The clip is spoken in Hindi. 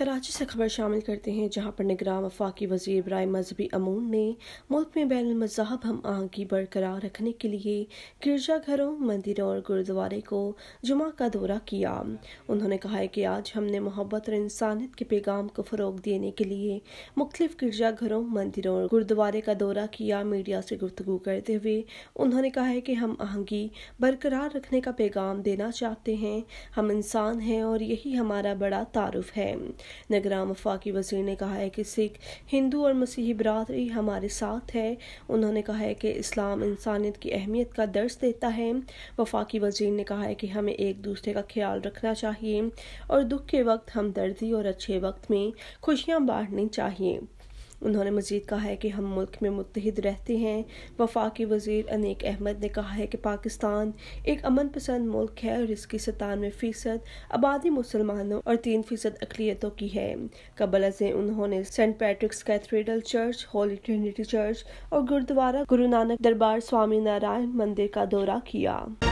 कराची से खबर शामिल करते हैं जहां पर निगरान वफाकी वजी इब्राहिम मजहबी अमून ने मुल्क में बैन मज़ाहब हम आहंगी बरकरार रखने के लिए गिरजाघरों मंदिरों और गुरुद्वारे को जुमा का दौरा किया उन्होंने कहा है कि आज हमने मोहब्बत और इंसानियत के पैगाम को फ़रोग देने के लिए मुख्तफ गिरजाघरों मंदिरों और गुरुद्वारे का दौरा किया मीडिया से गुफ्तु करते हुए उन्होंने कहा है कि हम आहंगी बरकरार रखने का पैगाम देना चाहते हैं हम इंसान हैं और यही हमारा बड़ा तारुफ है निगरान वफाकी वजीर ने कहा है कि सिख हिंदू और मसीही बरदरी हमारे साथ है उन्होंने कहा है कि इस्लाम इंसानियत की अहमियत का दर्ज देता है वफाकी वजीर ने कहा है कि हमें एक दूसरे का ख्याल रखना चाहिए और दुख के वक्त हमदर्दी और अच्छे वक्त में खुशियाँ बांटनी चाहिए उन्होंने मजीद कहा है कि हम मुल्क में मुतहद रहते हैं वफाकी वजीर अनीक अहमद ने कहा है कि पाकिस्तान एक अमन पसंद मुल्क है और इसकी सतानवे फ़ीसद आबादी मुसलमानों और तीन फ़ीसद अकलीतों की है कबल से उन्होंने Saint Patrick's Cathedral church Holy Trinity church और गुरुद्वारा गुरु नानक दरबार स्वामी नारायण मंदिर का दौरा किया